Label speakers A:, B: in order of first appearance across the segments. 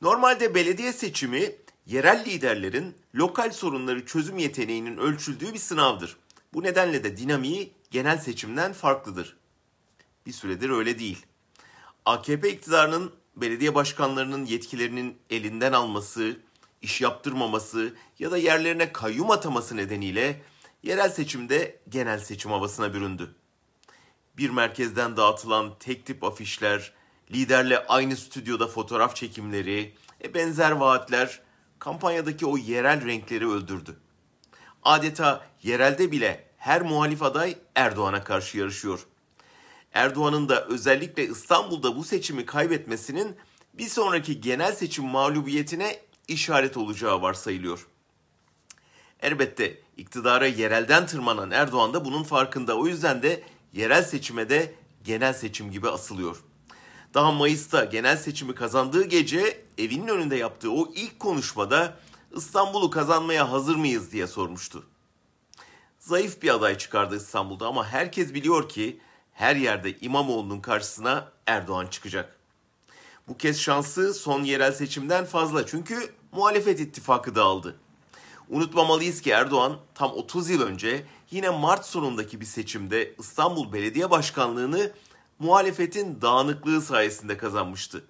A: Normalde belediye seçimi yerel liderlerin lokal sorunları çözüm yeteneğinin ölçüldüğü bir sınavdır. Bu nedenle de dinamiği genel seçimden farklıdır. Bir süredir öyle değil. AKP iktidarının belediye başkanlarının yetkilerinin elinden alması, iş yaptırmaması ya da yerlerine kayyum ataması nedeniyle yerel seçimde genel seçim havasına büründü. Bir merkezden dağıtılan tek tip afişler, liderle aynı stüdyoda fotoğraf çekimleri, e benzer vaatler kampanyadaki o yerel renkleri öldürdü. Adeta yerelde bile her muhalif aday Erdoğan'a karşı yarışıyor. Erdoğan'ın da özellikle İstanbul'da bu seçimi kaybetmesinin bir sonraki genel seçim mağlubiyetine işaret olacağı varsayılıyor. Elbette iktidara yerelden tırmanan Erdoğan da bunun farkında. O yüzden de yerel seçime de genel seçim gibi asılıyor. Daha Mayıs'ta genel seçimi kazandığı gece evinin önünde yaptığı o ilk konuşmada İstanbul'u kazanmaya hazır mıyız diye sormuştu. Zayıf bir aday çıkardı İstanbul'da ama herkes biliyor ki her yerde İmamoğlu'nun karşısına Erdoğan çıkacak. Bu kez şansı son yerel seçimden fazla çünkü muhalefet ittifakı dağıldı. Unutmamalıyız ki Erdoğan tam 30 yıl önce yine Mart sonundaki bir seçimde İstanbul Belediye Başkanlığını muhalefetin dağınıklığı sayesinde kazanmıştı.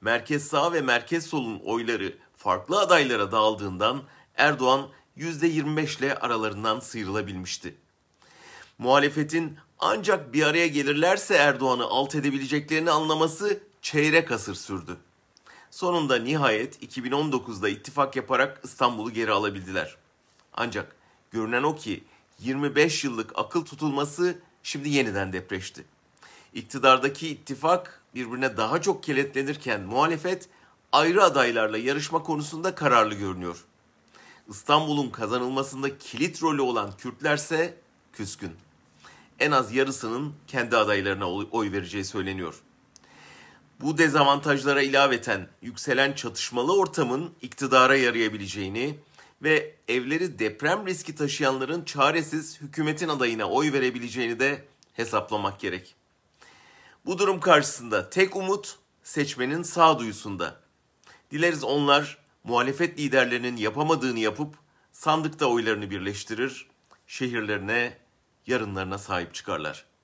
A: Merkez sağ ve merkez solun oyları farklı adaylara dağıldığından Erdoğan %25 ile aralarından sıyrılabilmişti. Muhalefetin ancak bir araya gelirlerse Erdoğan'ı alt edebileceklerini anlaması çeyrek asır sürdü. Sonunda nihayet 2019'da ittifak yaparak İstanbul'u geri alabildiler. Ancak görünen o ki 25 yıllık akıl tutulması şimdi yeniden depreşti. İktidardaki ittifak birbirine daha çok keletlenirken muhalefet ayrı adaylarla yarışma konusunda kararlı görünüyor. İstanbul'un kazanılmasında kilit rolü olan Kürtlerse küskün. En az yarısının kendi adaylarına oy vereceği söyleniyor. Bu dezavantajlara ilaveten yükselen çatışmalı ortamın iktidara yarayabileceğini ve evleri deprem riski taşıyanların çaresiz hükümetin adayına oy verebileceğini de hesaplamak gerek. Bu durum karşısında tek umut seçmenin sağduyusunda. Dileriz onlar muhalefet liderlerinin yapamadığını yapıp sandıkta oylarını birleştirir, şehirlerine, yarınlarına sahip çıkarlar.''